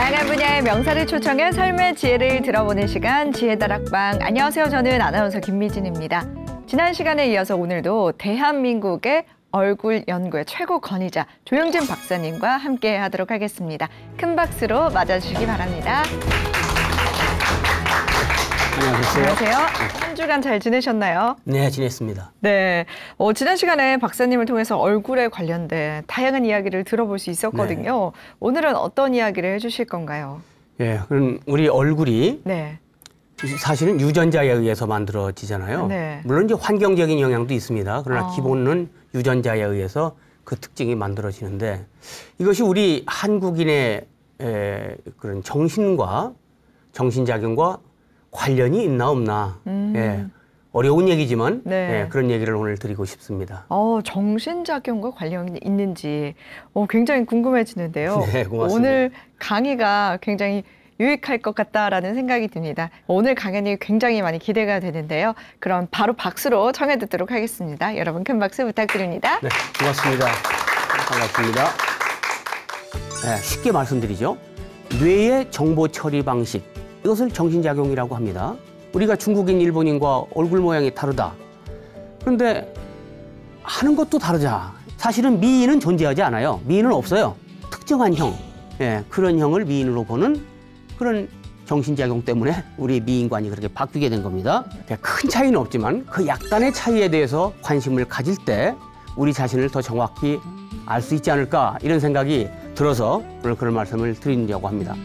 다양한 분야의 명사를 초청해 삶의 지혜를 들어보는 시간 지혜다락방 안녕하세요 저는 아나운서 김미진입니다 지난 시간에 이어서 오늘도 대한민국의 얼굴 연구의 최고 권위자 조영진 박사님과 함께 하도록 하겠습니다 큰 박수로 맞아주시기 바랍니다 안녕하세요. 안녕하세요. 네. 한 주간 잘 지내셨나요? 네, 지냈습니다. 네. 어, 지난 시간에 박사님을 통해서 얼굴에 관련된 다양한 이야기를 들어볼 수 있었거든요. 네. 오늘은 어떤 이야기를 해주실 건가요? 예, 네, 그럼 우리 얼굴이 네. 사실은 유전자에 의해서 만들어지잖아요. 네. 물론 이제 환경적인 영향도 있습니다. 그러나 어. 기본은 유전자에 의해서 그 특징이 만들어지는데 이것이 우리 한국인의 에, 그런 정신과 정신작용과 관련이 있나 없나. 음. 예. 어려운 얘기지만 네. 예, 그런 얘기를 오늘 드리고 싶습니다. 어, 정신작용과 관련이 있는지 어, 굉장히 궁금해지는데요. 네, 오늘 강의가 굉장히 유익할 것 같다라는 생각이 듭니다. 오늘 강연이 굉장히 많이 기대가 되는데요. 그럼 바로 박수로 청해 듣도록 하겠습니다. 여러분 큰 박수 부탁드립니다. 네, 고맙습니다. 반갑습니다. 네, 쉽게 말씀드리죠. 뇌의 정보 처리 방식, 이것을 정신작용이라고 합니다. 우리가 중국인, 일본인과 얼굴 모양이 다르다. 그런데 하는 것도 다르자. 사실은 미인은 존재하지 않아요. 미인은 없어요. 특정한 형, 예, 그런 형을 미인으로 보는 그런 정신작용 때문에 우리 미인관이 그렇게 바뀌게 된 겁니다. 예, 큰 차이는 없지만 그 약간의 차이에 대해서 관심을 가질 때 우리 자신을 더 정확히 알 수 있지 않을까 이런 생각이 들어서 오늘 그런 말씀을 드리려고 합니다.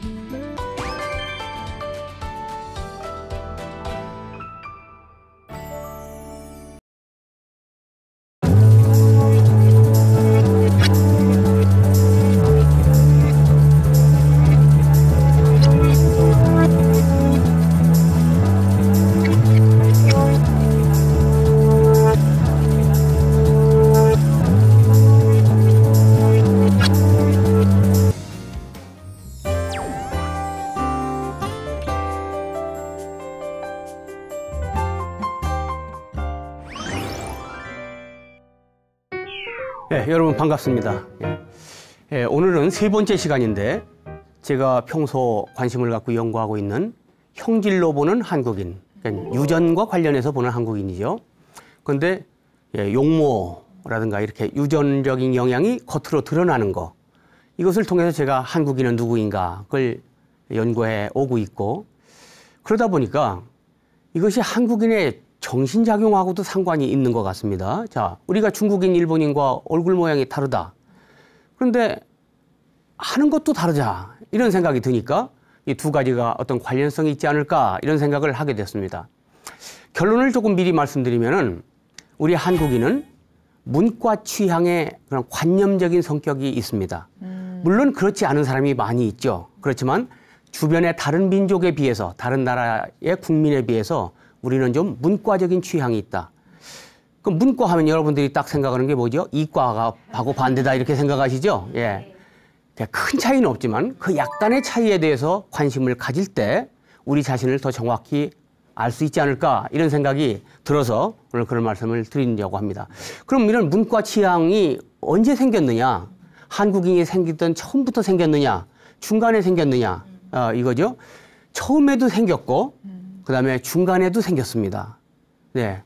반갑습니다. 예. 예, 오늘은 세 번째 시간인데 제가 평소 관심을 갖고 연구하고 있는 형질로 보는 한국인, 그러니까 유전과 관련해서 보는 한국인이죠. 그런데 예, 용모라든가 이렇게 유전적인 영향이 겉으로 드러나는 것 이것을 통해서 제가 한국인은 누구인가 그걸 연구해 오고 있고 그러다 보니까 이것이 한국인의 정신작용하고도 상관이 있는 것 같습니다. 자, 우리가 중국인, 일본인과 얼굴 모양이 다르다. 그런데 하는 것도 다르자. 이런 생각이 드니까 이 두 가지가 어떤 관련성이 있지 않을까 이런 생각을 하게 됐습니다. 결론을 조금 미리 말씀드리면은 우리 한국인은 문과 취향에 그런 관념적인 성격이 있습니다. 음. 물론 그렇지 않은 사람이 많이 있죠. 그렇지만 주변의 다른 민족에 비해서 다른 나라의 국민에 비해서 우리는 좀 문과적인 취향이 있다. 그 문과 하면 여러분들이 딱 생각하는 게 뭐죠? 이과하고 반대다 이렇게 생각하시죠? 예. 네. 네, 큰 차이는 없지만 그 약간의 차이에 대해서 관심을 가질 때 우리 자신을 더 정확히 알 수 있지 않을까 이런 생각이 들어서 오늘 그런 말씀을 드리려고 합니다. 그럼 이런 문과 취향이 언제 생겼느냐? 한국인이 생기던 처음부터 생겼느냐? 중간에 생겼느냐? 어, 이거죠. 처음에도 생겼고 음. 그 다음에 중간에도 생겼습니다. 네.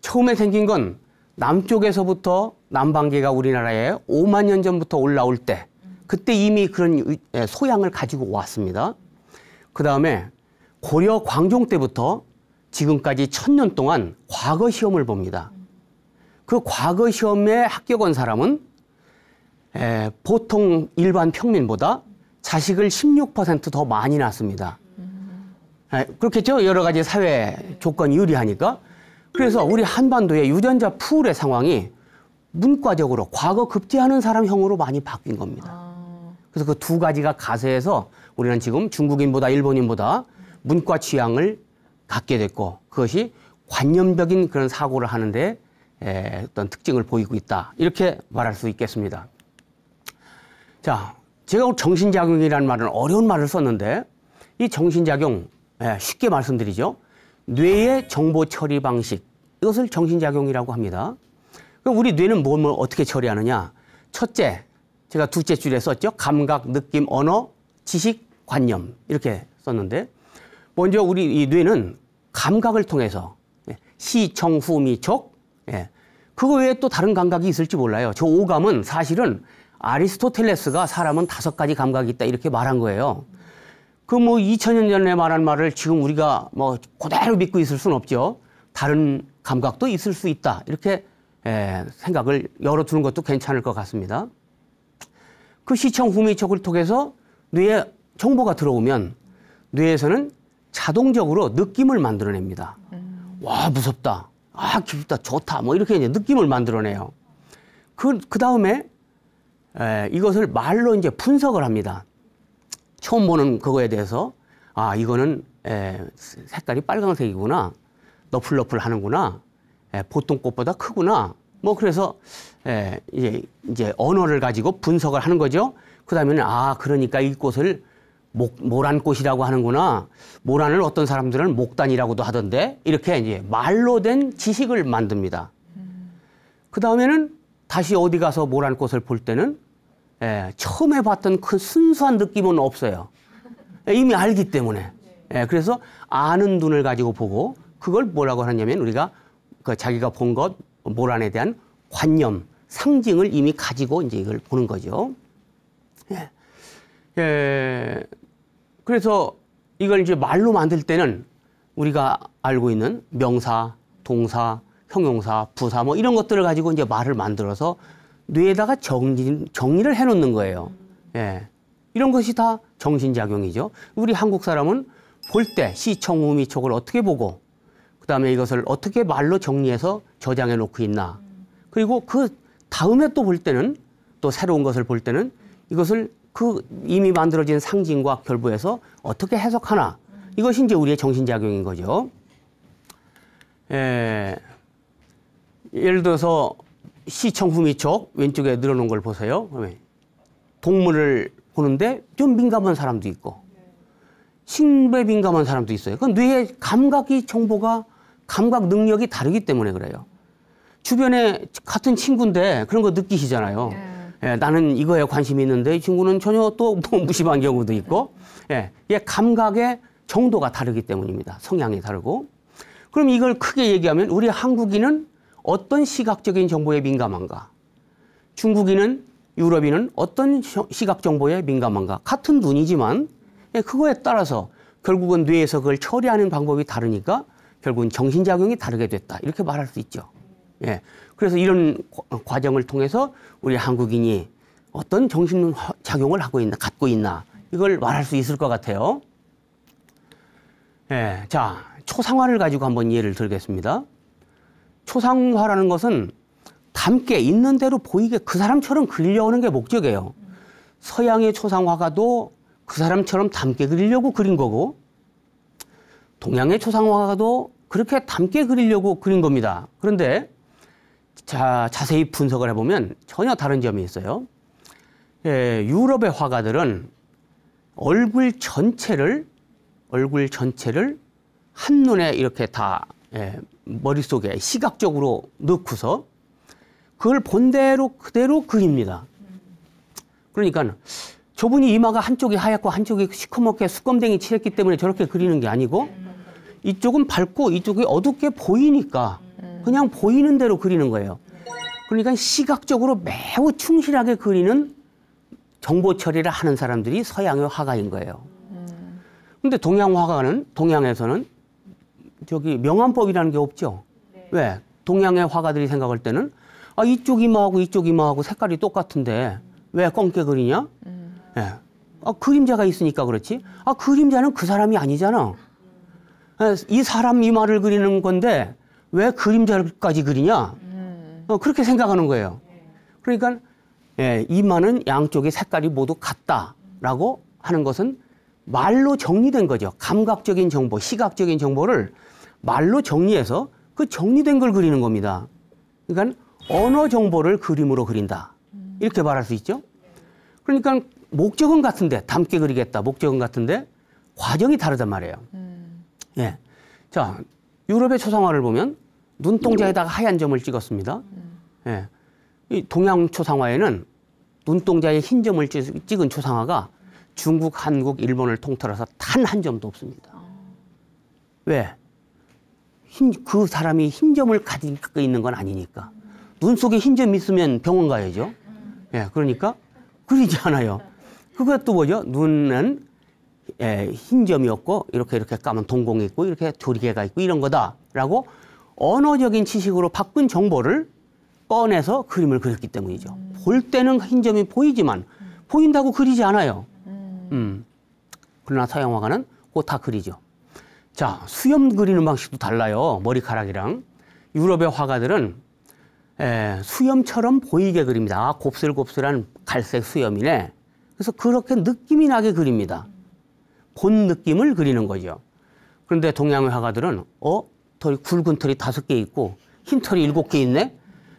처음에 생긴 건 남쪽에서부터 남방계가 우리나라에 5만 년 전부터 올라올 때 그때 이미 그런 예, 소양을 가지고 왔습니다. 그 다음에 고려 광종 때부터 지금까지 천년 동안 과거 시험을 봅니다. 그 과거 시험에 합격한 사람은 예, 보통 일반 평민보다 자식을 16%더 많이 낳습니다. 아, 그렇겠죠. 여러 가지 사회 조건이 유리하니까. 그래서 우리 한반도의 유전자 풀의 상황이 문과적으로 과거 급제하는 사람형으로 많이 바뀐 겁니다. 그래서 그 두 가지가 가세해서 우리는 지금 중국인보다 일본인보다 문과 취향을 갖게 됐고 그것이 관념적인 그런 사고를 하는데 어떤 특징을 보이고 있다. 이렇게 말할 수 있겠습니다. 자, 제가 정신작용이라는 말은 어려운 말을 썼는데 이 정신작용 예, 쉽게 말씀드리죠. 뇌의 정보 처리 방식 이것을 정신작용이라고 합니다. 그럼 우리 뇌는 뭘, 뭘 어떻게 처리하느냐? 첫째, 제가 둘째 줄에 썼죠. 감각, 느낌, 언어, 지식, 관념 이렇게 썼는데 먼저 우리 이 뇌는 감각을 통해서 예, 시, 청, 후, 미, 촉 예. 그거 외에 또 다른 감각이 있을지 몰라요. 저 오감은 사실은 아리스토텔레스가 사람은 다섯 가지 감각이 있다 이렇게 말한 거예요. 그뭐 2000년 전에 말한 말을 지금 우리가 뭐 그대로 믿고 있을 수는 없죠. 다른 감각도 있을 수 있다. 이렇게 에, 예, 생각을 열어두는 것도 괜찮을 것 같습니다. 그 시청 후미척을 통해서 뇌에 정보가 들어오면 뇌에서는 자동적으로 느낌을 만들어냅니다. 음. 와 무섭다, 아기다 좋다 뭐 이렇게 이제 느낌을 만들어내요. 그그 그 다음에 예, 이것을 말로 이제 분석을 합니다. 처음 보는 그거에 대해서 아 이거는 에, 색깔이 빨강색이구나 너플너플 하는구나 에, 보통 꽃보다 크구나 뭐 그래서 에, 이제 이제 언어를 가지고 분석을 하는 거죠. 그다음에는 아 그러니까 이 꽃을 목, 모란 꽃이라고 하는구나. 모란을 어떤 사람들은 목단이라고도 하던데 이렇게 이제 말로 된 지식을 만듭니다. 음. 그 다음에는 다시 어디 가서 모란 꽃을 볼 때는 예, 처음 해봤던 그 순수한 느낌은 없어요. 예, 이미 알기 때문에. 예, 그래서 아는 눈을 가지고 보고 그걸 뭐라고 하냐면 우리가 그 자기가 본 것, 모란에 대한 관념, 상징을 이미 가지고 이제 이걸 보는 거죠. 예. 예. 그래서 이걸 이제 말로 만들 때는 우리가 알고 있는 명사, 동사, 형용사, 부사 뭐 이런 것들을 가지고 이제 말을 만들어서 뇌에다가 정리, 정리를 해놓는 거예요. 예. 이런 것이 다 정신작용이죠. 우리 한국 사람은 볼 때시청음미 촉을 어떻게 보고 그다음에 이것을 어떻게 말로 정리해서 저장해 놓고 있나. 그리고 그 다음에 또 볼 때는 또 새로운 것을 볼 때는 이것을 그 이미 만들어진 상징과 결부해서 어떻게 해석하나. 이것이 이제 우리의 정신작용인 거죠. 예, 예를 들어서 시청 후미 쪽 왼쪽에 늘어놓은 걸 보세요. 동물을 보는데 좀 민감한 사람도 있고 식물에 민감한 사람도 있어요. 그건 뇌의 감각이 정보가 감각 능력이 다르기 때문에 그래요. 주변에 같은 친구인데 그런 거 느끼시잖아요. 예. 예, 나는 이거에 관심이 있는데 이 친구는 전혀 또 무심한 경우도 있고 예, 예, 감각의 정도가 다르기 때문입니다. 성향이 다르고. 그럼 이걸 크게 얘기하면 우리 한국인은 어떤 시각적인 정보에 민감한가? 중국인은 유럽인은 어떤 시각 정보에 민감한가? 같은 눈이지만 예, 그거에 따라서 결국은 뇌에서 그걸 처리하는 방법이 다르니까 결국은 정신작용이 다르게 됐다. 이렇게 말할 수 있죠. 예. 그래서 이런 어, 과정을 통해서 우리 한국인이 어떤 정신작용을 하고 있나, 갖고 있나, 이걸 말할 수 있을 것 같아요. 예. 자, 초상화를 가지고 한번 예를 들겠습니다. 초상화라는 것은 닮게 있는 대로 보이게 그 사람처럼 그리려는 게 목적이에요. 서양의 초상화가도 그 사람처럼 닮게 그리려고 그린 거고 동양의 초상화가도 그렇게 닮게 그리려고 그린 겁니다. 그런데 자, 자세히 분석을 해보면 전혀 다른 점이 있어요. 예, 유럽의 화가들은 얼굴 전체를 얼굴 전체를 한눈에 이렇게 다 예, 머릿속에 시각적으로 넣고서 그걸 본대로 그대로 그립니다. 그러니까 저분이 이마가 한쪽이 하얗고 한쪽이 시커멓게 수검댕이 칠했기 때문에 저렇게 그리는 게 아니고 이쪽은 밝고 이쪽이 어둡게 보이니까 그냥 보이는 대로 그리는 거예요. 그러니까 시각적으로 매우 충실하게 그리는 정보 처리를 하는 사람들이 서양의 화가인 거예요. 근데 동양 화가는 동양에서는 저기 명암법이라는 게 없죠. 네. 왜? 동양의 화가들이 생각할 때는 아 이쪽 이마하고 이쪽 이마하고 색깔이 똑같은데 왜 검게 그리냐? 음. 예. 아 그림자가 있으니까 그렇지. 아 그림자는 그 사람이 아니잖아. 예, 이 사람 이마를 그리는 건데 왜 그림자까지 그리냐? 음. 어, 그렇게 생각하는 거예요. 네. 그러니까 예, 이마는 양쪽의 색깔이 모두 같다라고 하는 것은 말로 정리된 거죠. 감각적인 정보, 시각적인 정보를 말로 정리해서 그 정리된 걸 그리는 겁니다. 그러니까 언어 정보를 그림으로 그린다. 이렇게 말할 수 있죠. 그러니까 목적은 같은데 담게 그리겠다. 목적은 같은데 과정이 다르단 말이에요. 음. 예. 자, 유럽의 초상화를 보면 눈동자에다가 하얀 점을 찍었습니다. 음. 예. 이 동양 초상화에는 눈동자에 흰 점을 찍은 초상화가 중국, 한국, 일본을 통틀어서 단 한 점도 없습니다. 아. 왜? 흰, 그 사람이 흰 점을 가지고 그 있는 건 아니니까. 눈 속에 흰점이 있으면 병원 가야죠. 예, 그러니까 그러지 않아요. 그것도 뭐죠? 눈은 예, 흰 점이 없고 이렇게 이렇게 까만 동공이 있고 이렇게 조리개가 있고 이런 거다라고 언어적인 지식으로 바꾼 정보를 꺼내서 그림을 그렸기 때문이죠. 볼 때는 흰 점이 보이지만 보인다고 그리지 않아요. 음. 그러나 서양화가는 꽃다 그리죠. 자, 수염 그리는 방식도 달라요. 머리카락이랑. 유럽의 화가들은 에, 수염처럼 보이게 그립니다. 아, 곱슬곱슬한 갈색 수염이네. 그래서 그렇게 느낌이 나게 그립니다. 본 느낌을 그리는 거죠. 그런데 동양의 화가들은 어? 털이 굵은 털이 다섯 개 있고 흰 털이 일곱 개 있네?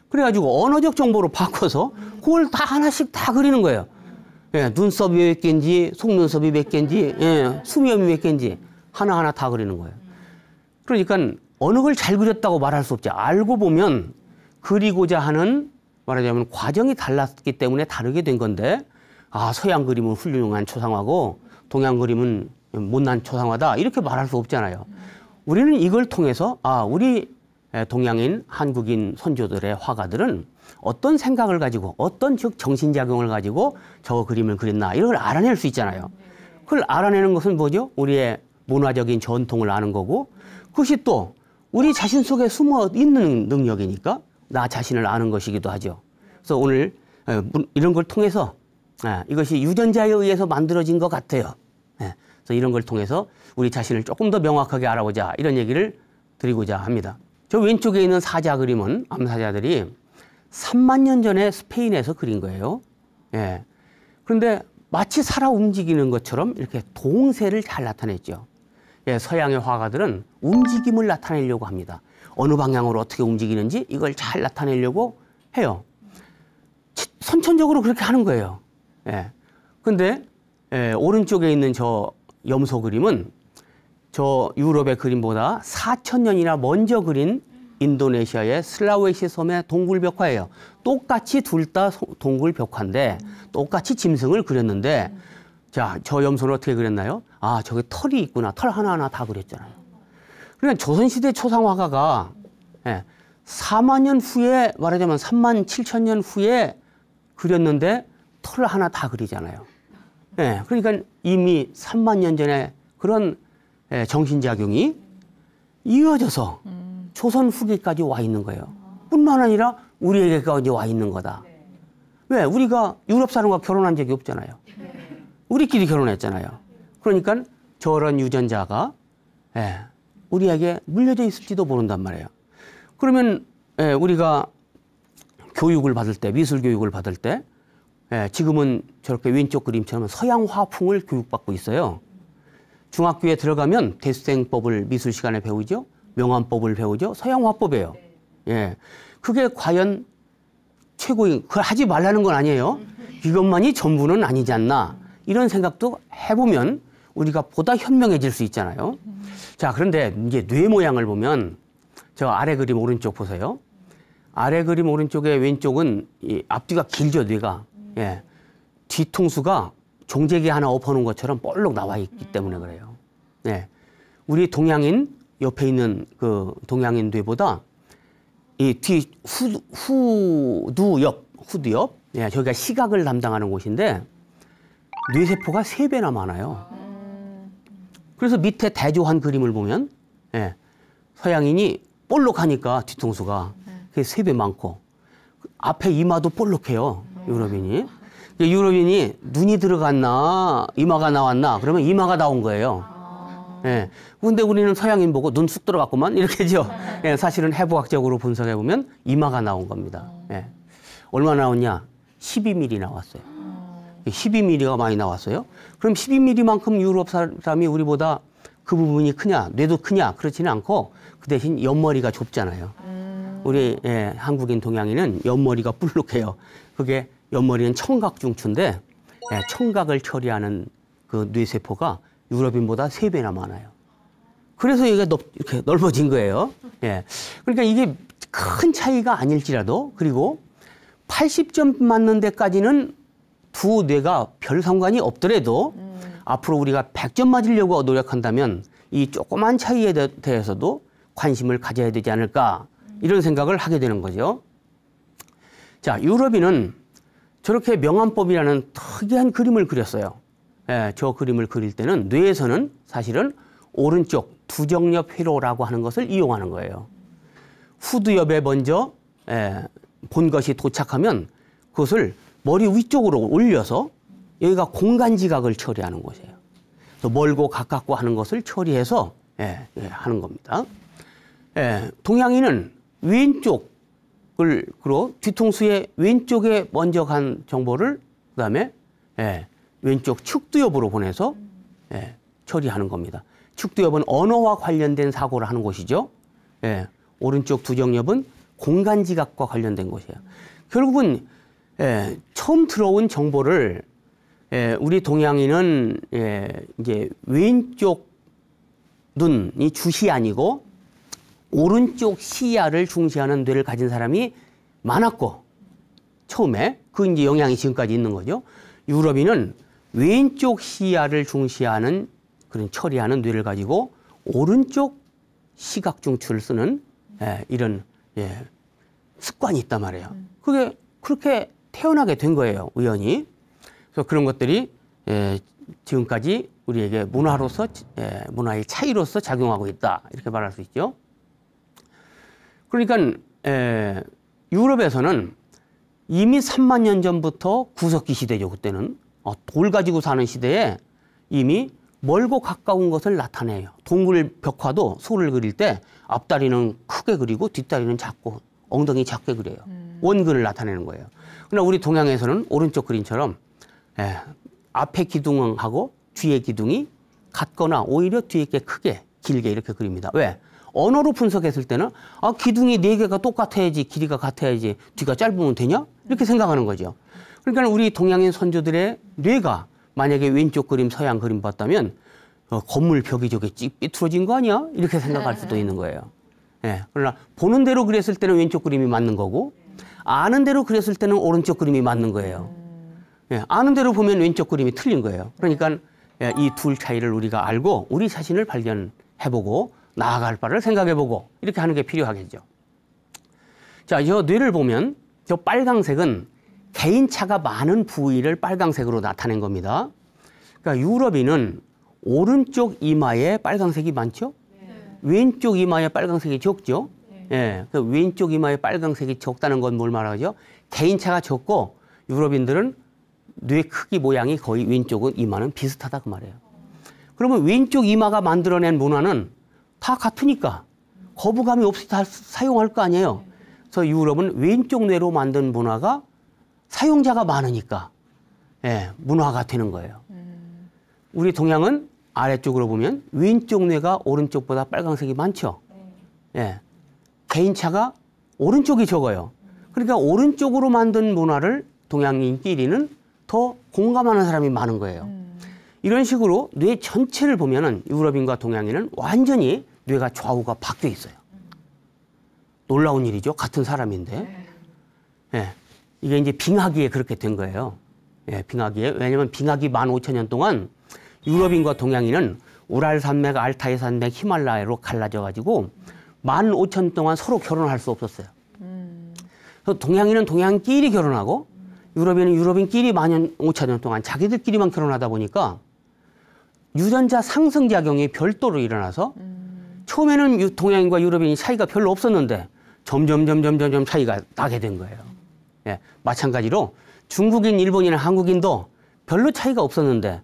그래가지고 언어적 정보로 바꿔서 그걸 다 하나씩 다 그리는 거예요. 예, 눈썹이 몇 개인지, 속눈썹이 몇 개인지, 예, 수염이 몇 개인지 하나하나 다 그리는 거예요. 그러니까 어느 걸 잘 그렸다고 말할 수 없지. 알고 보면 그리고자 하는 말하자면 과정이 달랐기 때문에 다르게 된 건데 아 서양 그림은 훌륭한 초상화고 동양 그림은 못난 초상화다 이렇게 말할 수 없잖아요. 우리는 이걸 통해서 아 우리 동양인 한국인 선조들의 화가들은 어떤 생각을 가지고 어떤 즉 정신작용을 가지고 저 그림을 그렸나 이걸 런 알아낼 수 있잖아요. 그걸 알아내는 것은 뭐죠? 우리의 문화적인 전통을 아는 거고 그것이 또 우리 자신 속에 숨어 있는 능력이니까 나 자신을 아는 것이기도 하죠. 그래서 오늘 이런 걸 통해서 이것이 유전자에 의해서 만들어진 것 같아요. 그래서 이런 걸 통해서 우리 자신을 조금 더 명확하게 알아보자 이런 얘기를 드리고자 합니다. 저 왼쪽에 있는 사자 그림은 암사자들이 3만 년 전에 스페인에서 그린 거예요. 예. 그런데 마치 살아 움직이는 것처럼 이렇게 동세를 잘 나타냈죠. 예, 서양의 화가들은 움직임을 나타내려고 합니다. 어느 방향으로 어떻게 움직이는지 이걸 잘 나타내려고 해요. 선천적으로 그렇게 하는 거예요. 예. 근데 예, 오른쪽에 있는 저 염소 그림은 저 유럽의 그림보다 4천 년이나 먼저 그린 인도네시아의 슬라웨시 섬의 동굴 벽화예요. 똑같이 둘 다 동굴 벽화인데 똑같이 짐승을 그렸는데 자, 저 염소는 어떻게 그렸나요? 아, 저게 털이 있구나. 털 하나하나 다 그렸잖아요. 그러니까 조선시대 초상화가가 예, 4만 년 후에 말하자면 3만 7천 년 후에 그렸는데 털 하나 다 그리잖아요. 예, 그러니까 이미 3만 년 전에 그런 예, 정신작용이 이어져서 음. 조선 후기까지 와 있는 거예요. 뿐만 아니라 우리에게까지 와 있는 거다. 네. 왜? 우리가 유럽 사람과 결혼한 적이 없잖아요. 네. 우리끼리 결혼했잖아요. 그러니까 저런 유전자가 예, 우리에게 물려져 있을지도 모른단 말이에요. 그러면 예, 우리가 교육을 받을 때 미술 교육을 받을 때 예, 지금은 저렇게 왼쪽 그림처럼 서양 화풍을 교육받고 있어요. 중학교에 들어가면 대수생법을 미술 시간에 배우죠. 명암법을 배우죠. 서양 화법이에요. 네. 예. 그게 과연 최고인 그걸 하지 말라는 건 아니에요. 이것만이 전부는 아니지 않나 이런 생각도 해보면 우리가 보다 현명해질 수 있잖아요. 자 그런데 이제 뇌 모양을 보면 저 아래 그림 오른쪽 보세요. 아래 그림 오른쪽에 왼쪽은 이 앞뒤가 길죠 뇌가. 음. 예. 뒤통수가 종재기 하나 엎어놓은 것처럼 볼록 나와 있기 음. 때문에 그래요. 예. 우리 동양인 옆에 있는 그 동양인 들보다이 뒤 후, 후두 옆, 후두 옆, 예, 저희가 시각을 담당하는 곳인데 뇌세포가 세배나 많아요. 그래서 밑에 대조한 그림을 보면 예, 서양인이 볼록하니까 뒤통수가 그게 세배 많고 앞에 이마도 볼록해요 유럽인이 그러니까 유럽인이 눈이 들어갔나 이마가 나왔나 그러면 이마가 나온 거예요 예. 근데 우리는 서양인 보고 눈 쑥 들어갔구만 이렇게죠. 예, 사실은 해부학적으로 분석해 보면 이마가 나온 겁니다. 음. 예. 얼마 나왔냐? 12mm 나왔어요. 12mm가 음. 많이 나왔어요. 그럼 12mm만큼 유럽 사람이 우리보다 그 부분이 크냐, 뇌도 크냐 그렇지는 않고 그 대신 옆머리가 좁잖아요. 음. 우리 예, 한국인 동양인은 옆머리가 뿔룩해요. 그게 옆머리는 청각 중추인데 예, 청각을 처리하는 그 뇌세포가 유럽인보다 세배나 많아요. 그래서 얘가 넓, 이렇게 넓어진 거예요. 예. 그러니까 이게 큰 차이가 아닐지라도 그리고 80점 맞는 데까지는 두 뇌가 별 상관이 없더라도 음. 앞으로 우리가 100점 맞으려고 노력한다면 이 조그만 차이에 대해서도 관심을 가져야 되지 않을까 이런 생각을 하게 되는 거죠. 자, 유럽인은 저렇게 명암법이라는 특이한 그림을 그렸어요. 예, 저 그림을 그릴 때는 뇌에서는 사실은 오른쪽 두정엽 회로라고 하는 것을 이용하는 거예요. 후두엽에 먼저 예, 본 것이 도착하면 그것을 머리 위쪽으로 올려서 여기가 공간 지각을 처리하는 곳이에요. 그래서 멀고 가깝고 하는 것을 처리해서 예, 예, 하는 겁니다. 예, 동양인은 왼쪽을 그로 뒤통수의 왼쪽에 먼저 간 정보를 그다음에 예, 왼쪽 축두엽으로 보내서 예, 처리하는 겁니다. 축두엽은 언어와 관련된 사고를 하는 곳이죠. 예, 오른쪽 두정엽은 공간 지각과 관련된 곳이에요. 결국은 예, 처음 들어온 정보를 예, 우리 동양인은 예, 이제 왼쪽 눈이 주시 아니고 오른쪽 시야를 중시하는 뇌를 가진 사람이 많았고 처음에 그 이제 영향이 지금까지 있는 거죠. 유럽인은 왼쪽 시야를 중시하는 그런 처리하는 뇌를 가지고 오른쪽 시각 중추를 쓰는 예, 이런 예, 습관이 있단 말이에요. 음. 그게 그렇게 태어나게 된 거예요, 우연히. 그래서 그런 것들이 예, 지금까지 우리에게 문화로서 예, 문화의 차이로서 작용하고 있다 이렇게 말할 수 있죠. 그러니까 예, 유럽에서는 이미 3만 년 전부터 구석기 시대죠 그때는 어, 돌 가지고 사는 시대에 이미 멀고 가까운 것을 나타내요. 동굴 벽화도 소를 그릴 때 앞다리는 크게 그리고 뒷다리는 작고 엉덩이 작게 그려요. 음. 원근을 나타내는 거예요. 그러나 우리 동양에서는 오른쪽 그림처럼 에, 예, 앞에 기둥하고 뒤에 기둥이 같거나 오히려 뒤에 게 크게 길게 이렇게 그립니다. 왜? 언어로 분석했을 때는 아 기둥이 네 개가 똑같아야지 길이가 같아야지 뒤가 짧으면 되냐 이렇게 생각하는 거죠. 그러니까 우리 동양인 선조들의 뇌가 만약에 왼쪽 그림 서양 그림 봤다면 어, 건물 벽이 저게 찌 삐뚤어진 거 아니야? 이렇게 생각할 수도 네. 있는 거예요. 예. 그러나 보는 대로 그렸을 때는 왼쪽 그림이 맞는 거고 아는 대로 그렸을 때는 오른쪽 그림이 맞는 거예요. 음. 예. 아는 대로 보면 왼쪽 그림이 틀린 거예요. 그러니까 예, 이둘 차이를 우리가 알고 우리 자신을 발견해보고 나아갈 바를 생각해보고 이렇게 하는 게 필요하겠죠. 자, 이 뇌를 보면 저 빨강색은 개인차가 많은 부위를 빨강색으로 나타낸 겁니다. 그러니까 유럽인은 오른쪽 이마에 빨강색이 많죠? 네. 왼쪽 이마에 빨강색이 적죠? 네. 예. 그 왼쪽 이마에 빨강색이 적다는 건 뭘 말하죠? 개인차가 적고 유럽인들은 뇌 크기 모양이 거의 왼쪽은 이마는 비슷하다 그 말이에요. 그러면 왼쪽 이마가 만들어낸 문화는 다 같으니까 거부감이 없이 다 사용할 거 아니에요. 네. 그래서 유럽은 왼쪽 뇌로 만든 문화가 사용자가 많으니까 예, 문화가 되는 거예요. 음. 우리 동양은 아래쪽으로 보면 왼쪽 뇌가 오른쪽보다 빨강색이 많죠. 네. 예. 개인차가 오른쪽이 적어요. 그러니까 오른쪽으로 만든 문화를 동양인끼리는 더 공감하는 사람이 많은 거예요. 음. 이런 식으로 뇌 전체를 보면은 유럽인과 동양인은 완전히 뇌가 좌우가 바뀌어 있어요. 음. 놀라운 일이죠. 같은 사람인데. 네. 예. 이게 이제 빙하기에 그렇게 된 거예요. 예, 빙하기에. 왜냐면 빙하기 만 오천 년 동안 유럽인과 동양인은 우랄 산맥, 알타이 산맥, 히말라야로 갈라져 가지고 만 오천 동안 서로 결혼할 수 없었어요. 그래서 동양인은 동양끼리 결혼하고 유럽인은 유럽인끼리 만년 오천 년 동안 자기들끼리만 결혼하다 보니까 유전자 상승 작용이 별도로 일어나서 처음에는 동양인과 유럽인이 차이가 별로 없었는데 점점 점점 점점 차이가 나게 된 거예요. 예, 마찬가지로 중국인, 일본인, 한국인도 별로 차이가 없었는데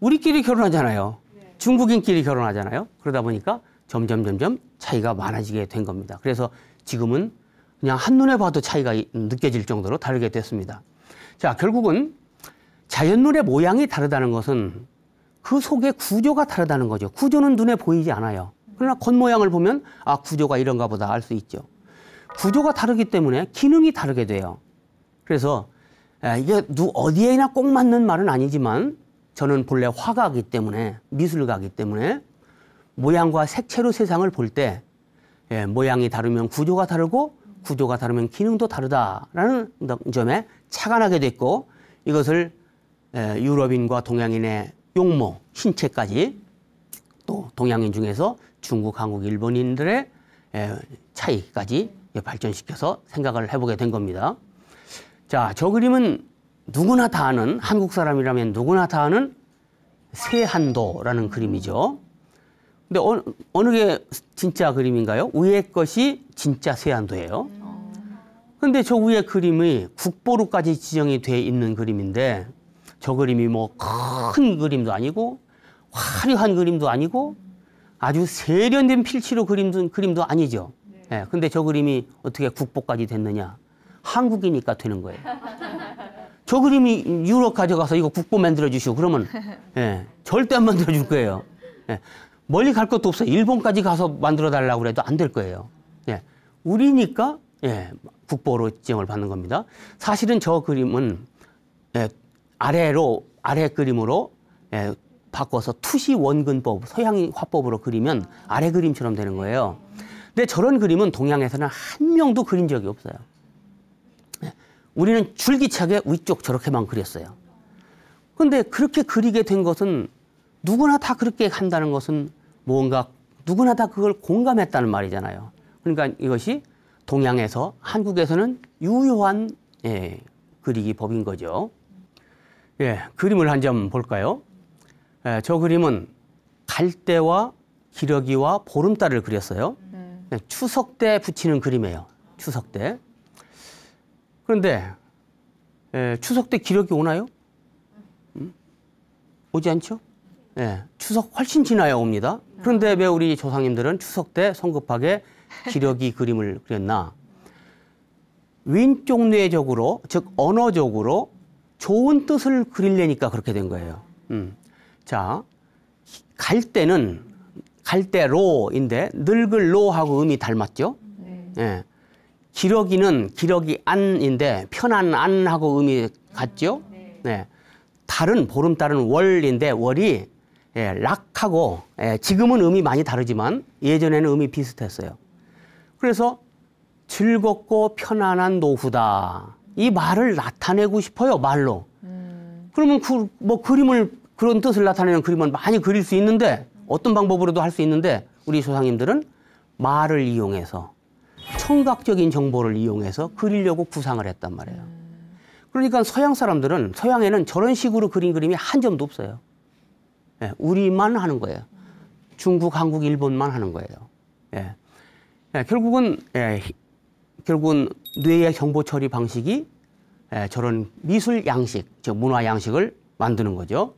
우리끼리 결혼하잖아요. 네. 중국인끼리 결혼하잖아요. 그러다 보니까 점점 점점 차이가 많아지게 된 겁니다. 그래서 지금은 그냥 한눈에 봐도 차이가 느껴질 정도로 다르게 됐습니다. 자, 결국은 자연눈의 모양이 다르다는 것은 그 속의 구조가 다르다는 거죠. 구조는 눈에 보이지 않아요. 그러나 겉모양을 보면 아, 구조가 이런가 보다 알 수 있죠. 구조가 다르기 때문에 기능이 다르게 돼요. 그래서 이게 누 어디에나 꼭 맞는 말은 아니지만 저는 본래 화가기 때문에 미술가기 때문에 모양과 색채로 세상을 볼때 예, 모양이 다르면 구조가 다르고 구조가 다르면 기능도 다르다라는 점에 착안하게 됐고 이것을 예, 유럽인과 동양인의 용모, 신체까지 또 동양인 중에서 중국, 한국, 일본인들의 예, 차이까지 발전시켜서 생각을 해보게 된 겁니다. 자, 저 그림은 누구나 다 아는 한국 사람이라면 누구나 다 아는 세한도라는 그림이죠. 근데 어느, 어느 게 진짜 그림인가요? 위에 것이 진짜 세한도예요. 근데 저 위에 그림이 국보로까지 지정이 돼 있는 그림인데 저 그림이 뭐 큰 그림도 아니고 화려한 그림도 아니고 아주 세련된 필치로 그림도, 그림도 아니죠. 네. 예, 근데 저 그림이 어떻게 국보까지 됐느냐. 한국이니까 되는 거예요. 저 그림이 유럽 가져가서 이거 국보 만들어 주시오. 그러면 예, 절대 안 만들어 줄 거예요. 예, 멀리 갈 것도 없어요. 일본까지 가서 만들어 달라고 해도 안 될 거예요. 예, 우리니까 예, 국보로 지정을 받는 겁니다. 사실은 저 그림은 예, 아래로 아래 그림으로 예, 바꿔서 투시 원근법 서양 화법으로 그리면 아래 그림처럼 되는 거예요. 근데 저런 그림은 동양에서는 한 명도 그린 적이 없어요. 우리는 줄기차게 위쪽 저렇게만 그렸어요. 그런데 그렇게 그리게 된 것은 누구나 다 그렇게 한다는 것은 뭔가 누구나 다 그걸 공감했다는 말이잖아요. 그러니까 이것이 동양에서 한국에서는 유효한 예, 그리기 법인 거죠. 예, 그림을 한 점 볼까요? 예, 저 그림은 갈대와 기러기와 보름달을 그렸어요. 네. 예, 추석 때 붙이는 그림이에요. 추석 때. 그런데 예, 추석 때 기력이 오나요? 음? 오지 않죠? 예, 추석 훨씬 지나야 옵니다. 그런데 왜 우리 조상님들은 추석 때 성급하게 기력이 그림을 그렸나? 왼쪽 뇌적으로, 즉 언어적으로 좋은 뜻을 그릴래니까 그렇게 된 거예요. 음. 자, 갈 때는 갈 때로인데 늙을로하고 음이 닮았죠. 네. 예. 기러기는 기러기 안인데 편안 안하고 의미 같죠? 네. 달은 보름 달은 월인데 월이 예, 락하고 예, 지금은 의미 많이 다르지만 예전에는 의미 비슷했어요. 그래서 즐겁고 편안한 노후다. 이 말을 나타내고 싶어요, 말로. 음. 그러면 그, 뭐 그림을 그런 뜻을 나타내는 그림은 많이 그릴 수 있는데 어떤 방법으로도 할 수 있는데 우리 조상님들은 말을 이용해서 청각적인 정보를 이용해서 그리려고 구상을 했단 말이에요. 그러니까 서양 사람들은 서양에는 저런 식으로 그린 그림이 한 점도 없어요. 예, 우리만 하는 거예요. 중국, 한국, 일본만 하는 거예요. 예. 예 결국은 예, 결국은 뇌의 정보 처리 방식이 예, 저런 미술 양식, 즉 문화 양식을 만드는 거죠.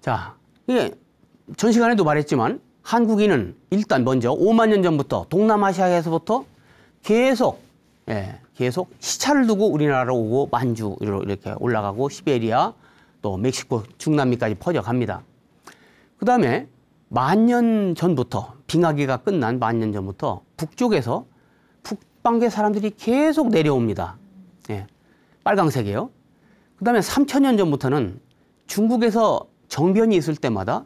자, 이게 전 시간에도 말했지만 한국인은 일단 먼저 5만 년 전부터 동남아시아에서부터 계속 예, 계속 시차를 두고 우리나라로 오고 만주로 이렇게 올라가고 시베리아 또 멕시코 중남미까지 퍼져갑니다. 그 다음에 만 년 전부터 빙하기가 끝난 만 년 전부터 북쪽에서 북방계 사람들이 계속 내려옵니다. 예, 빨강색이에요. 그 다음에 3천년 전부터는 중국에서 정변이 있을 때마다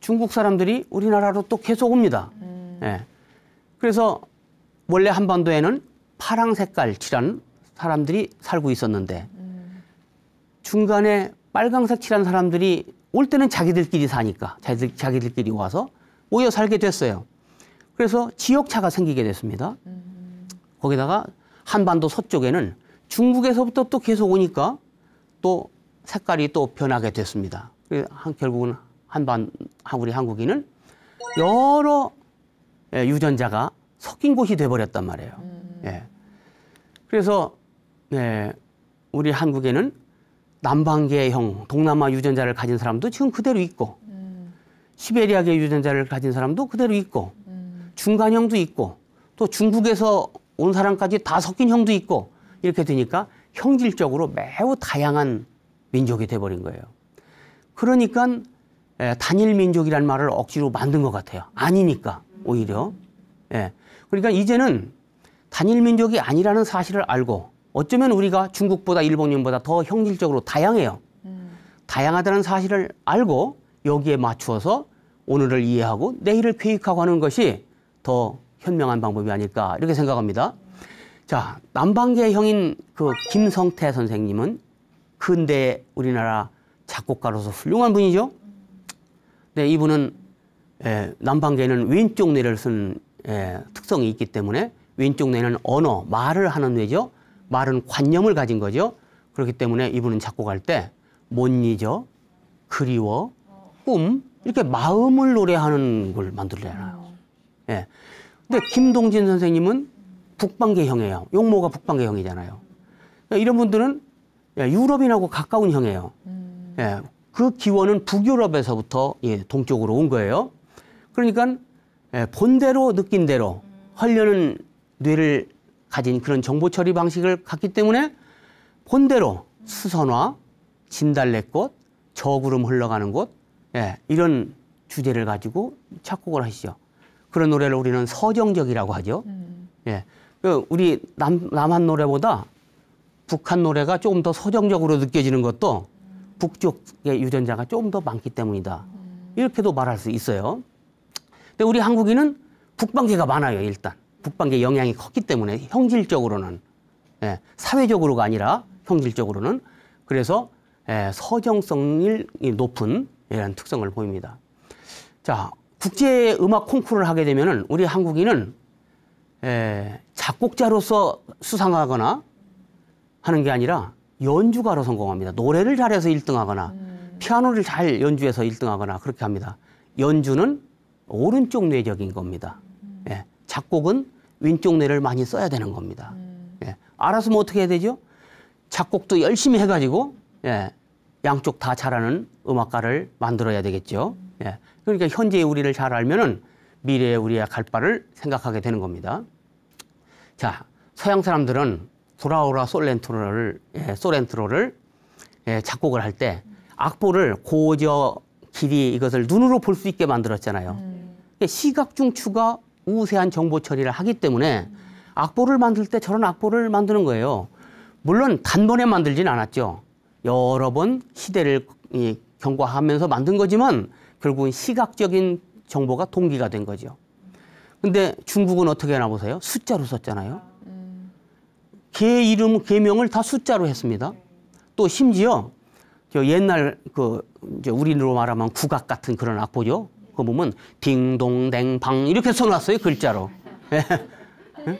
중국 사람들이 우리나라로 또 계속 옵니다. 음. 예. 그래서 원래 한반도에는 파랑 색깔 칠한 사람들이 살고 있었는데 음. 중간에 빨강색 칠한 사람들이 올 때는 자기들끼리 사니까 자기들, 자기들끼리 와서 모여 살게 됐어요. 그래서 지역차가 생기게 됐습니다. 음. 거기다가 한반도 서쪽에는 중국에서부터 또 계속 오니까 또 색깔이 또 변하게 됐습니다. 결국은 한반 우리 한국인은 여러 예, 유전자가 섞인 곳이 돼버렸단 말이에요. 음. 예. 그래서 예, 우리 한국에는 남방계형 동남아 유전자를 가진 사람도 지금 그대로 있고 음. 시베리아계 유전자를 가진 사람도 그대로 있고 음. 중간형도 있고 또 중국에서 온 사람까지 다 섞인 형도 있고 이렇게 되니까 형질적으로 매우 다양한 민족이 돼버린 거예요. 그러니까 예, 단일 민족이란 말을 억지로 만든 것 같아요. 아니니까 오히려. 예. 그러니까 이제는 단일 민족이 아니라는 사실을 알고 어쩌면 우리가 중국보다 일본인보다 더 형질적으로 다양해요. 음. 다양하다는 사실을 알고 여기에 맞추어서 오늘을 이해하고 내일을 계획하고 하는 것이 더 현명한 방법이 아닐까 이렇게 생각합니다. 자, 남방계 형인 그 김성태 선생님은 근대 우리나라 작곡가로서 훌륭한 분이죠. 근 네, 이분은 예, 남방계는 왼쪽 뇌를 쓴 예, 특성이 있기 때문에 왼쪽 뇌는 언어, 말을 하는 뇌죠. 말은 관념을 가진 거죠. 그렇기 때문에 이분은 자꾸 갈때못 잊어, 그리워, 꿈 이렇게 마음을 노래하는 걸만들잖아요 음. 예. 근데 김동진 선생님은 북방계형이에요. 용모가 북방계형이잖아요. 그러니까 이런 분들은 예, 유럽인하고 가까운 형이에요. 음. 예, 그 기원은 북유럽에서부터 예, 동쪽으로 온 거예요. 그러니까 예, 본대로 느낀 대로 헐려는 뇌를 가진 그런 정보 처리 방식을 갖기 때문에 본대로 수선화, 진달래꽃, 저구름 흘러가는 곳 예, 이런 주제를 가지고 작곡을 하시죠. 그런 노래를 우리는 서정적이라고 하죠. 음. 예. 그 우리 남, 남한 노래보다 북한 노래가 조금 더 서정적으로 느껴지는 것도 북쪽의 유전자가 조금 더 많기 때문이다. 이렇게도 말할 수 있어요. 근데 우리 한국인은 북방계가 많아요, 일단. 북방계 영향이 컸기 때문에 형질적으로는 예, 사회적으로가 아니라 형질적으로는 그래서 예, 서정성이 높은 이런 특성을 보입니다. 자, 국제 음악 콩쿠르를 하게 되면은 우리 한국인은 예, 작곡자로서 수상하거나 하는 게 아니라 연주가로 성공합니다. 노래를 잘해서 1등하거나 음. 피아노를 잘 연주해서 1등하거나 그렇게 합니다. 연주는 오른쪽 뇌적인 겁니다. 음. 예. 작곡은 왼쪽 뇌를 많이 써야 되는 겁니다. 음. 예. 알아서뭐 어떻게 해야 되죠? 작곡도 열심히 해가지고 예. 양쪽 다 잘하는 음악가를 만들어야 되겠죠. 음. 예. 그러니까 현재의 우리를 잘 알면은 미래의 우리의 갈 바를 생각하게 되는 겁니다. 자, 서양 사람들은 브라우라 솔렌트로를 예, 소렌트로를 예, 작곡을 할 때 악보를 고저 길이 이것을 눈으로 볼 수 있게 만들었잖아요. 음. 그러니까 시각 중추가 우세한 정보 처리를 하기 때문에 음. 악보를 만들 때 저런 악보를 만드는 거예요. 물론 단번에 만들진 않았죠. 여러 번 시대를 이, 경과하면서 만든 거지만 결국은 시각적인 정보가 동기가 된 거죠. 근데 중국은 어떻게 하나 보세요? 숫자로 썼잖아요. 개 이름, 개명을 다 숫자로 했습니다. 또 심지어 저 옛날 그 이제 우리로 말하면 국악 같은 그런 악보죠. 그 보면 딩동댕방 이렇게 써놨어요 글자로. 예. 예?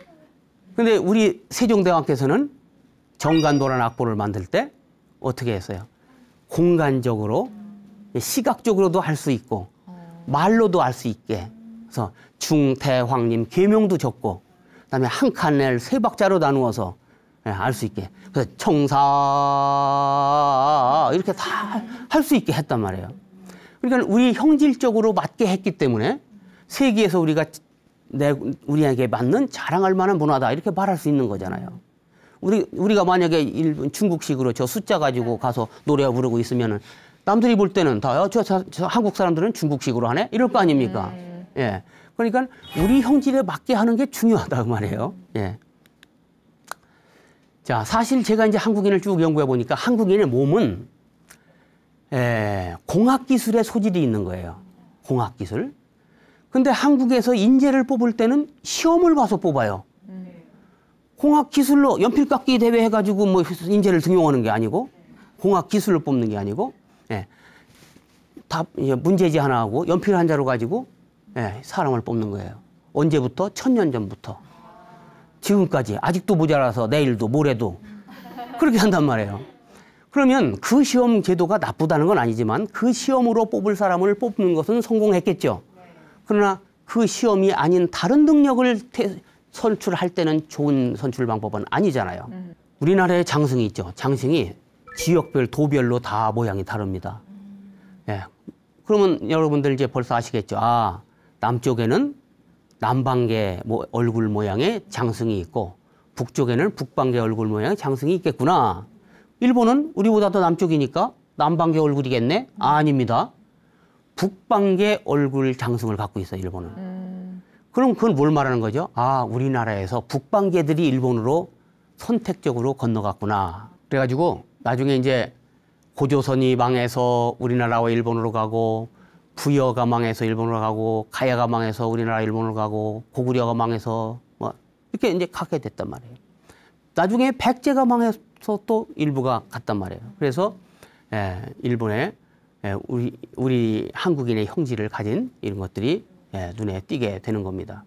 근데 우리 세종대왕께서는 정간도란 악보를 만들 때 어떻게 했어요? 공간적으로 시각적으로도 할 수 있고 말로도 할 수 있게 그래서 중태황님 개명도 적고 그다음에 한 칸을 세 박자로 나누어서 예, 알수 있게. 그래서 청사 이렇게 다 할 수 있게 했단 말이에요. 그러니까 우리 형질적으로 맞게 했기 때문에 세계에서 우리가 내 우리에게 맞는 자랑할 만한 문화다 이렇게 말할 수 있는 거잖아요. 우리 우리가 만약에 일본 중국식으로 저 숫자 가지고 가서 노래 부르고 있으면은 남들이 볼 때는 다저 어, 저, 저 한국 사람들은 중국식으로 하네 이럴 거 아닙니까? 음. 예. 그러니까 우리 형질에 맞게 하는 게 중요하다 그 말이에요. 예. 자, 사실 제가 이제 한국인을 쭉 연구해 보니까 한국인의 몸은 에, 공학 기술의 소질이 있는 거예요. 공학 기술. 근데 한국에서 인재를 뽑을 때는 시험을 봐서 뽑아요. 공학 기술로 연필 깎기 대회 해가지고 뭐 인재를 등용하는 게 아니고 공학 기술로 뽑는 게 아니고 예. 답 문제지 하나 하고 연필 한 자루 가지고 예, 사람을 뽑는 거예요. 언제부터? 천 년 전부터. 지금까지 아직도 모자라서 내일도 모레도 그렇게 한단 말이에요. 그러면 그 시험 제도가 나쁘다는 건 아니지만 그 시험으로 뽑을 사람을 뽑는 것은 성공했겠죠. 그러나 그 시험이 아닌 다른 능력을 선출할 때는 좋은 선출 방법은 아니잖아요. 우리나라에 장승이 있죠. 장승이 지역별 도별로 다 모양이 다릅니다. 예. 그러면 여러분들 이제 벌써 아시겠죠. 아, 남쪽에는 남방계 뭐 얼굴 모양의 장승이 있고 북쪽에는 북방계 얼굴 모양의 장승이 있겠구나. 일본은 우리보다 더 남쪽이니까 남방계 얼굴이겠네? 아, 아닙니다. 북방계 얼굴 장승을 갖고 있어 일본은. 음. 그럼 그건 뭘 말하는 거죠? 아, 우리나라에서 북방계들이 일본으로 선택적으로 건너갔구나. 그래가지고 나중에 이제 고조선이 망해서 우리나라와 일본으로 가고 부여가 망해서 일본으로 가고 가야가 망해서 우리나라 일본으로 가고 고구려가 망해서 뭐 이렇게 이제 가게 됐단 말이에요. 나중에 백제가 망해서 또 일부가 갔단 말이에요. 그래서 예, 일본에 예, 우리 우리 한국인의 형질을 가진 이런 것들이 예, 눈에 띄게 되는 겁니다.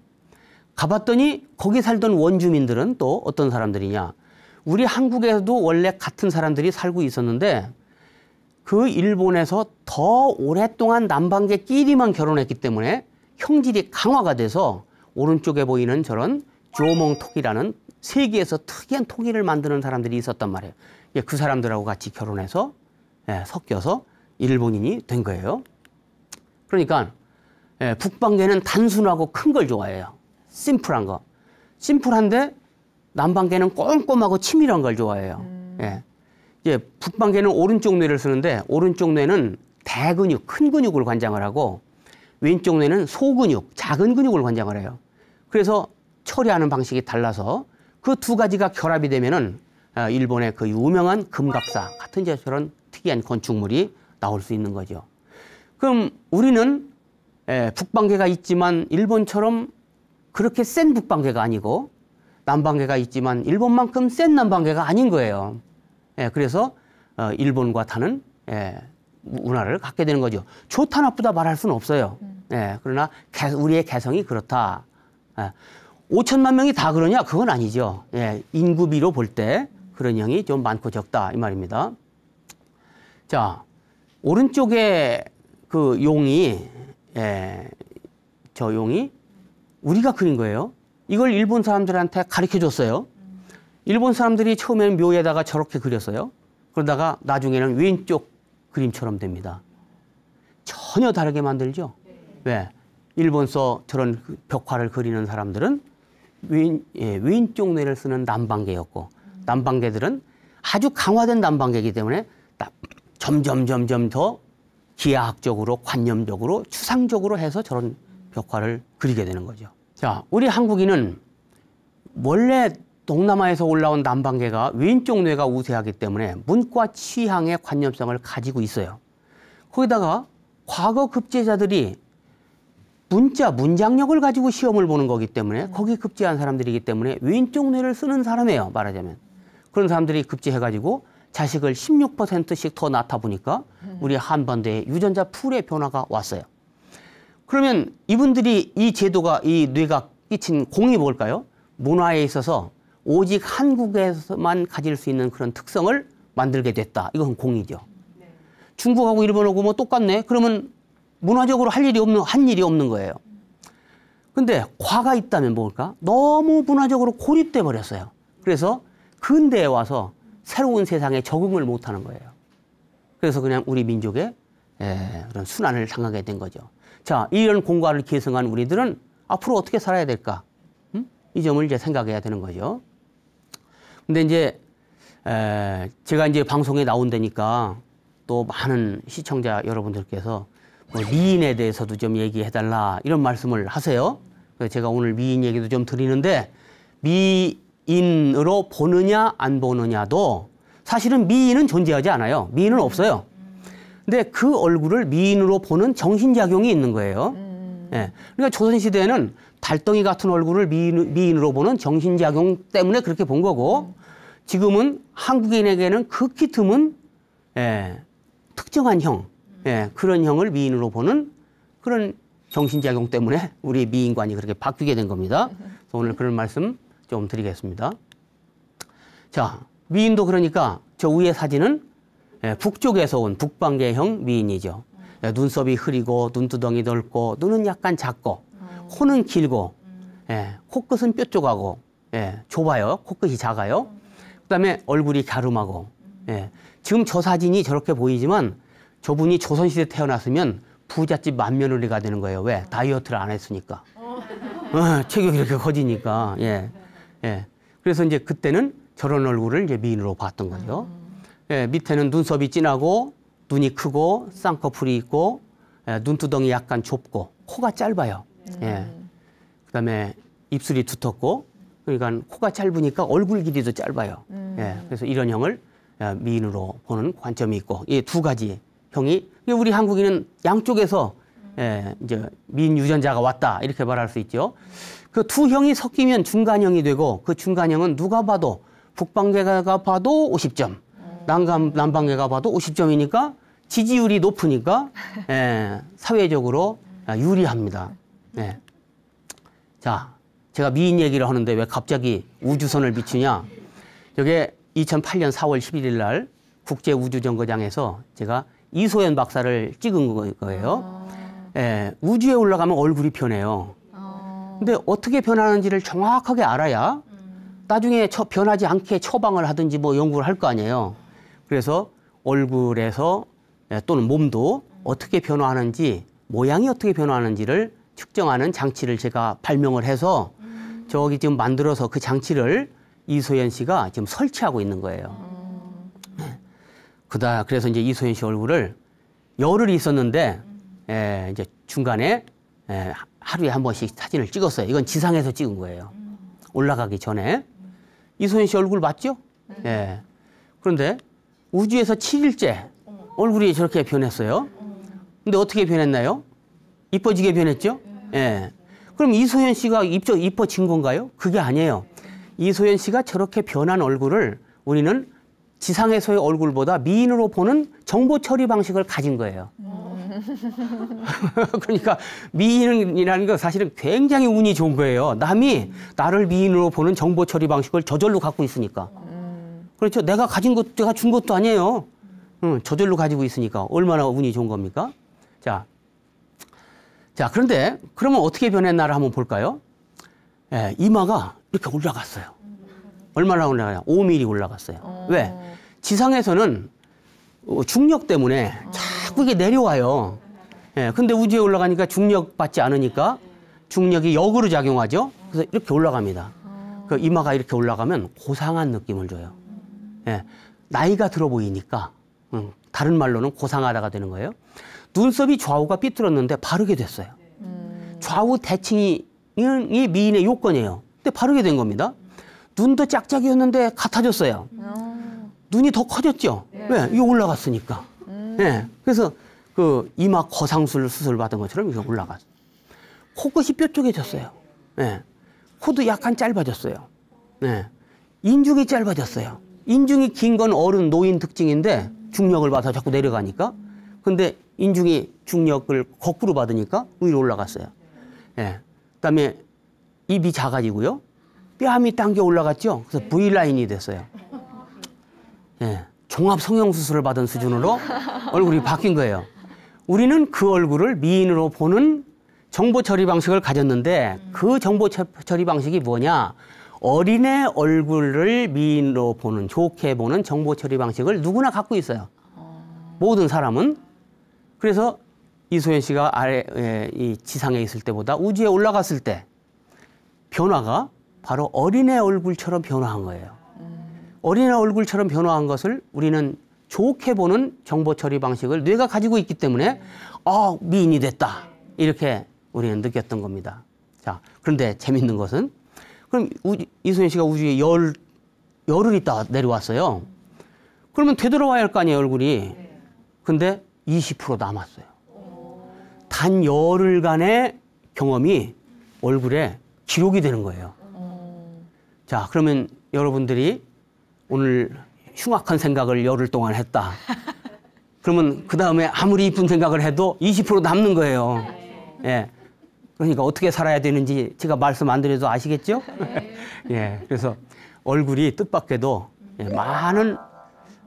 가봤더니 거기 살던 원주민들은 또 어떤 사람들이냐? 우리 한국에도 원래 같은 사람들이 살고 있었는데 그 일본에서 더 오랫동안 남방계끼리만 결혼했기 때문에 형질이 강화가 돼서 오른쪽에 보이는 저런 조몽톡이라는 세계에서 특이한 토기를 만드는 사람들이 있었단 말이에요. 예, 그 사람들하고 같이 결혼해서 예, 섞여서 일본인이 된 거예요. 그러니까 예, 북방계는 단순하고 큰 걸 좋아해요. 심플한 거. 심플한데 남방계는 꼼꼼하고 치밀한 걸 좋아해요. 음. 예. 이제 예, 북방계는 오른쪽 뇌를 쓰는데 오른쪽 뇌는 대근육, 큰 근육을 관장을 하고 왼쪽 뇌는 소근육, 작은 근육을 관장을 해요. 그래서 처리하는 방식이 달라서 그 두 가지가 결합이 되면은 아, 일본의 그 유명한 금각사 같은 저런 특이한 건축물이 나올 수 있는 거죠. 그럼 우리는 예, 북방계가 있지만 일본처럼 그렇게 센 북방계가 아니고 남방계가 있지만 일본만큼 센 남방계가 아닌 거예요. 예, 그래서 어, 일본과 타는 예, 문화를 갖게 되는 거죠. 좋다 나쁘다 말할 수는 없어요. 음. 예, 그러나 개, 우리의 개성이 그렇다. 예, 5천만 명이 다 그러냐? 그건 아니죠. 예, 인구 비로 볼 때 그런 형이 좀 많고 적다 이 말입니다. 자, 오른쪽에 그 용이 예, 저 용이 우리가 그린 거예요. 이걸 일본 사람들한테 가르쳐 줬어요. 일본 사람들이 처음에는 묘에다가 저렇게 그렸어요. 그러다가 나중에는 왼쪽 그림처럼 됩니다. 전혀 다르게 만들죠. 왜? 일본서 저런 그 벽화를 그리는 사람들은 왼, 예, 왼쪽 뇌를 쓰는 남방계였고 남방계들은 아주 강화된 남방계이기 때문에 점점 점점 더 기하학적으로 관념적으로 추상적으로 해서 저런 벽화를 그리게 되는 거죠. 자, 우리 한국인은 원래 동남아에서 올라온 남방계가 왼쪽 뇌가 우세하기 때문에 문과 취향의 관념성을 가지고 있어요. 거기다가 과거 급제자들이 문자, 문장력을 가지고 시험을 보는 거기 때문에 네. 거기 급제한 사람들이기 때문에 왼쪽 뇌를 쓰는 사람이에요, 말하자면. 그런 사람들이 급제해가지고 자식을 16%씩 더 낳다 보니까 네. 우리 한반도에 유전자 풀의 변화가 왔어요. 그러면 이분들이 이 제도가, 이 뇌가 끼친 공이 뭘까요? 문화에 있어서 오직 한국에서만 가질 수 있는 그런 특성을 만들게 됐다. 이건 공이죠. 네. 중국하고 일본하고 뭐 똑같네. 그러면 문화적으로 할 일이 없는 한 일이 없는 거예요. 근데 과가 있다면 뭘까? 너무 문화적으로 고립돼 버렸어요. 그래서 근대에 와서 새로운 세상에 적응을 못 하는 거예요. 그래서 그냥 우리 민족의 예, 그런 순환을 당하게 된 거죠. 자, 이런 공과를 계승한 우리들은 앞으로 어떻게 살아야 될까? 음? 이 점을 이제 생각해야 되는 거죠. 근데 이제 에, 제가 이제 방송에 나온다니까 또 많은 시청자 여러분들께서 뭐 미인에 대해서도 좀 얘기해달라 이런 말씀을 하세요. 그래서 제가 오늘 미인 얘기도 좀 드리는데 미인으로 보느냐 안 보느냐도 사실은 미인은 존재하지 않아요. 미인은 없어요. 근데 그 얼굴을 미인으로 보는 정신작용이 있는 거예요. 음. 예. 그러니까 조선시대에는 달덩이 같은 얼굴을 미인, 미인으로 보는 정신작용 때문에 그렇게 본 거고 지금은 한국인에게는 극히 드문 예, 특정한 형, 예, 그런 형을 미인으로 보는 그런 정신작용 때문에 우리 미인관이 그렇게 바뀌게 된 겁니다. 오늘 그런 말씀 좀 드리겠습니다. 자, 미인도 그러니까 저 위의 사진은 예, 북쪽에서 온 북방계형 미인이죠. 예, 눈썹이 흐리고 눈두덩이 넓고 눈은 약간 작고 코는 길고 예, 코끝은 뾰족하고 예, 좁아요. 코끝이 작아요. 그다음에 얼굴이 갸름하고 예. 지금 저 사진이 저렇게 보이지만 저분이 조선시대 태어났으면 부잣집 만며우리가 되는 거예요. 왜? 다이어트를 안 했으니까. 어. 어, 체격이 이렇게 커지니까. 예. 예. 그래서 이제 그때는 저런 얼굴을 이제 미인으로 봤던 거죠. 예, 밑에는 눈썹이 진하고 눈이 크고 쌍꺼풀이 있고 예, 눈두덩이 약간 좁고 코가 짧아요. 예. 음. 그다음에 입술이 두텁고 그러니까 코가 짧으니까 얼굴 길이도 짧아요. 음. 예, 그래서 이런 형을 예, 미인으로 보는 관점이 있고 이 두 가지 형이 우리 한국인은 양쪽에서 예, 이제 미인 유전자가 왔다 이렇게 말할 수 있죠. 그 두 형이 섞이면 중간형이 되고 그 중간형은 누가 봐도 북방계가 봐도 50점, 남감 남방계가 봐도 50점이니까 지지율이 높으니까 예, 사회적으로 유리합니다. 예. 자, 제가 미인 얘기를 하는데 왜 갑자기 우주선을 비추냐. 이게 2008년 4월 11일 날 국제우주정거장에서 제가 이소연 박사를 찍은 거예요. 아... 예, 우주에 올라가면 얼굴이 변해요. 아... 근데 어떻게 변하는지를 정확하게 알아야 나중에 처, 변하지 않게 처방을 하든지 뭐 연구를 할 거 아니에요. 그래서 얼굴에서 예, 또는 몸도 어떻게 변화하는지 모양이 어떻게 변화하는지를 측정하는 장치를 제가 발명을 해서 저기 지금 만들어서 그 장치를 이소연 씨가 지금 설치하고 있는 거예요. 음. 네. 그다 그래서 이제 이소연 씨 얼굴을 열흘 있었는데 에, 예, 이제 중간에 에, 예, 하루에 한 번씩 사진을 찍었어요. 이건 지상에서 찍은 거예요. 음. 올라가기 전에 이소연 씨 얼굴 맞죠? 음. 예. 그런데 우주에서 7일째 음. 얼굴이 저렇게 변했어요. 음. 근데 어떻게 변했나요? 이뻐지게 변했죠? 예. 그럼 이소연 씨가 입적 이뻐진 건가요? 그게 아니에요. 이소연 씨가 저렇게 변한 얼굴을 우리는 지상에서의 얼굴보다 미인으로 보는 정보 처리 방식을 가진 거예요. 그러니까 미인이라는 건 사실은 굉장히 운이 좋은 거예요. 남이 나를 미인으로 보는 정보 처리 방식을 저절로 갖고 있으니까. 그렇죠. 내가 가진 것, 내가 준 것도 아니에요. 응, 저절로 가지고 있으니까 얼마나 운이 좋은 겁니까? 자, 자, 그런데 그러면 어떻게 변했나를 한번 볼까요? 예, 이마가 이렇게 올라갔어요. 얼마나 올라가요? 5mm 올라갔어요. 어... 왜? 지상에서는 어, 중력 때문에 자꾸 이게 내려와요. 예, 근데 우주에 올라가니까 중력 받지 않으니까 중력이 역으로 작용하죠. 그래서 이렇게 올라갑니다. 그 이마가 이렇게 올라가면 고상한 느낌을 줘요. 예, 나이가 들어 보이니까 음, 다른 말로는 고상하다가 되는 거예요. 눈썹이 좌우가 삐뚤었는데 바르게 됐어요. 좌우 대칭이 이 미인의 요건이에요. 근데 바르게 된 겁니다. 눈도 짝짝이었는데 같아졌어요. 눈이 더 커졌죠. 네. 왜? 네, 이거 올라갔으니까. 음. 네. 그래서 그 이마 거상술 수술 받은 것처럼 이게 올라갔어. 코끝이 뾰족해졌어요. 네. 코도 약간 짧아졌어요. 네. 인중이 짧아졌어요. 인중이 긴 건 어른 노인 특징인데 중력을 받아 자꾸 내려가니까 근데 인중이 중력을 거꾸로 받으니까 위로 올라갔어요. 예. 그다음에 입이 작아지고요. 뺨이 당겨 올라갔죠. 그래서 네. V 라인이 됐어요. 예. 종합 성형 수술을 받은 수준으로 얼굴이 바뀐 거예요. 우리는 그 얼굴을 미인으로 보는 정보 처리 방식을 가졌는데 음. 그 정보 처리 방식이 뭐냐? 어린애 얼굴을 미인으로 보는 좋게 보는 정보 처리 방식을 누구나 갖고 있어요. 어. 모든 사람은 그래서 이소연 씨가 아래 에, 예, 이 지상에 있을 때보다 우주에 올라갔을 때 변화가 바로 어린애 얼굴처럼 변화한 거예요. 어린애 얼굴처럼 변화한 것을 우리는 좋게 보는 정보 처리 방식을 뇌가 가지고 있기 때문에 아 미인이 됐다 이렇게 우리는 느꼈던 겁니다. 자 그런데 재밌는 것은 그럼 이소연 씨가 우주에 열 열흘 있다 내려왔어요. 그러면 되돌아와야 할 거 아니에요 얼굴이. 근데 20% 남았어요. 단 열흘간의 경험이 얼굴에 기록이 되는 거예요. 자, 그러면 여러분들이 오늘 흉악한 생각을 열흘 동안 했다. 그러면 그 다음에 아무리 이쁜 생각을 해도 20% 남는 거예요. 예. 그러니까 어떻게 살아야 되는지 제가 말씀 안 드려도 아시겠죠? 예. 그래서 얼굴이 뜻밖에도 예, 많은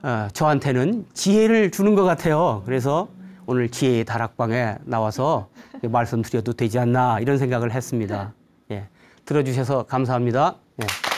어, 저한테는 지혜를 주는 것 같아요. 그래서 오늘 지혜의 다락방에 나와서 말씀드려도 되지 않나 이런 생각을 했습니다. 예, 들어주셔서 감사합니다. 예.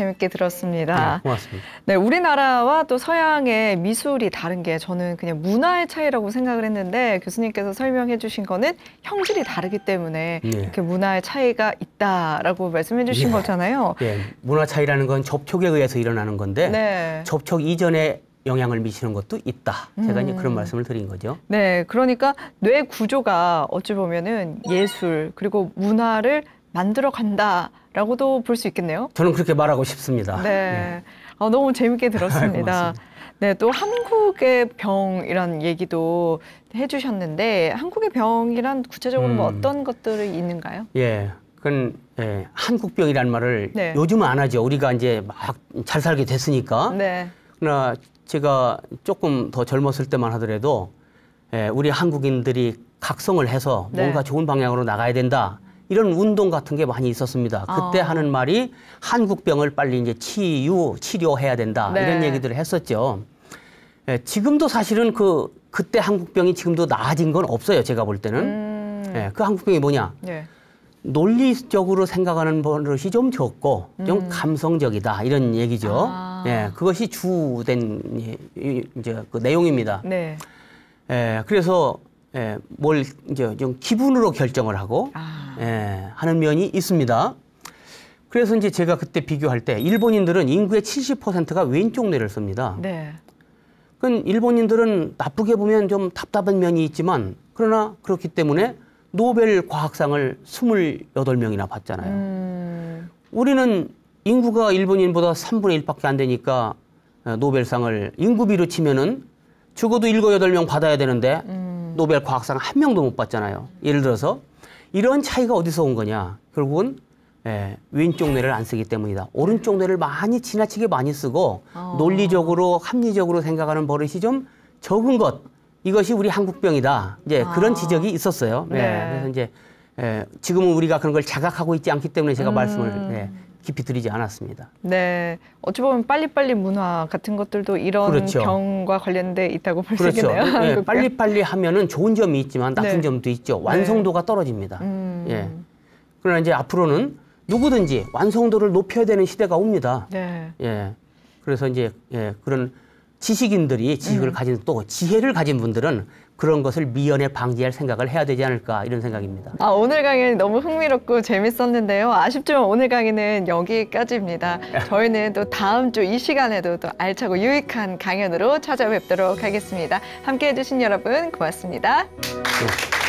재밌게 들었습니다. 네, 고맙습니다. 네, 우리나라와 또 서양의 미술이 다른 게 저는 그냥 문화의 차이라고 생각을 했는데 교수님께서 설명해 주신 거는 형질이 다르기 때문에 네. 이렇게 문화의 차이가 있다라고 말씀해 주신 예. 거잖아요. 예. 문화 차이라는 건 접촉에 의해서 일어나는 건데 네. 접촉 이전에 영향을 미치는 것도 있다. 제가 음. 이제 그런 음. 말씀을 드린 거죠. 네, 그러니까 뇌 구조가 어찌 보면은 예술 그리고 문화를 만들어 간다. 라고도 볼 수 있겠네요. 저는 그렇게 말하고 싶습니다. 네. 네. 아, 너무 재밌게 들었습니다. 네, 또 한국의 병이란 얘기도 해주셨는데 한국의 병이란 구체적으로 뭐 음. 뭐 어떤 것들이 있는가요? 예, 그건 예, 한국병이란 말을 네. 요즘은 안 하죠. 우리가 이제 막 잘 살게 됐으니까. 네. 그러나 제가 조금 더 젊었을 때만 하더라도 예, 우리 한국인들이 각성을 해서 네. 뭔가 좋은 방향으로 나가야 된다. 이런 운동 같은 게 많이 있었습니다. 아. 그때 어. 하는 말이 한국병을 빨리 이제 치유, 치료해야 된다. 네. 이런 얘기들을 했었죠. 예, 지금도 사실은 그, 그때 한국병이 지금도 나아진 건 없어요. 제가 볼 때는. 음. 예, 그 한국병이 뭐냐. 네. 논리적으로 생각하는 버릇이 좀 적고 음. 좀 감성적이다. 이런 얘기죠. 아. 예, 그것이 주된 예, 이제 그 내용입니다. 네. 예, 그래서 예, 뭘 이제 좀 기분으로 결정을 하고 아. 예, 하는 면이 있습니다. 그래서 이제 제가 그때 비교할 때 일본인들은 인구의 70%가 왼쪽 뇌를 씁니다. 네. 그건 일본인들은 나쁘게 보면 좀 답답한 면이 있지만 그러나 그렇기 때문에 노벨 과학상을 28명이나 받잖아요. 음. 우리는 인구가 일본인보다 3분의 1밖에 안 되니까 어, 노벨상을 인구비로 치면은 적어도 7, 8명 받아야 되는데 음. 노벨 과학상 한 명도 못 받잖아요. 예를 들어서 이런 차이가 어디서 온 거냐? 결국은 예, 왼쪽 뇌를 안 쓰기 때문이다. 오른쪽 뇌를 많이 지나치게 많이 쓰고 어. 논리적으로 합리적으로 생각하는 버릇이 좀 적은 것 이것이 우리 한국병이다. 이제 아. 그런 지적이 있었어요. 예, 네. 예, 그래서 이제 예, 지금은 우리가 그런 걸 자각하고 있지 않기 때문에 제가 음. 말씀을 예, 깊이 들이지 않았습니다. 네, 어찌 보면 빨리빨리 문화 같은 것들도 이런 그렇죠. 병과 관련돼 있다고 볼수 그렇죠. 있겠네요. 네, 빨리빨리 하면은 좋은 점이 있지만 나쁜 네. 점도 있죠. 완성도가 네. 떨어집니다. 음... 예. 그러나 이제 앞으로는 누구든지 완성도를 높여야 되는 시대가 옵니다. 네. 예. 그래서 이제 예, 그런 지식인들이 지식을 음. 가진 또 지혜를 가진 분들은 그런 것을 미연에 방지할 생각을 해야 되지 않을까 이런 생각입니다. 아, 오늘 강의 는 너무 흥미롭고 재밌었는데요. 아쉽지만 오늘 강의는 여기까지입니다. 저희는 또 다음 주 이 시간에도 또 알차고 유익한 강연으로 찾아뵙도록 하겠습니다. 함께해 주신 여러분 고맙습니다. 네.